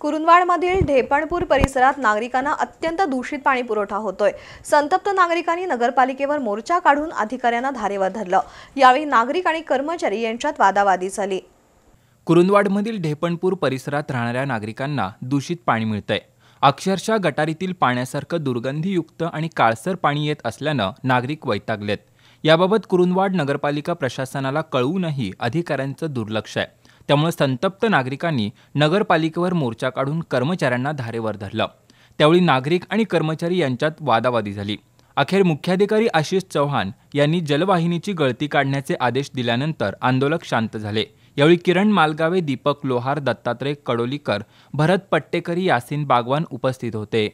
कुरुंदवाडमधील ढेपणपूर परिसरात नागरिकांना अत्यंत दूषित पाणी पुरवठा होतोय संतप्त नागरिकांनी नगरपालिकेवर मोर्चा काढून अधिकाऱ्यांना धारेवर धरलं यावेळी नागरिक आणि कर्मचारी यांच्यात वादावादी झाली कुरुंदवाडमधील ढेपणपूर परिसरात राहणाऱ्या नागरिकांना दूषित पाणी मिळतंय अक्षरशः गटारीतील पाण्यासारखं दुर्गंधीयुक्त आणि काळसर पाणी येत असल्यानं नागरिक वैतागलेत याबाबत कुरुंदवाड नगरपालिका प्रशासनाला कळवूनही अधिकाऱ्यांचं दुर्लक्ष आहे त्यामुळे संतप्त नागरिकांनी नगरपालिकेवर मोर्चा काढून कर्मचाऱ्यांना धारेवर धरलं त्यावेळी नागरिक आणि कर्मचारी यांच्यात वादावादी झाली अखेर मुख्याधिकारी आशिष चव्हाण यांनी जलवाहिनीची गळती काढण्याचे आदेश दिल्यानंतर आंदोलक शांत झाले यावेळी किरण मालगावे दीपक लोहार दत्तात्रय कडोलीकर भरत पट्टेकरी यासिन बागवान उपस्थित होते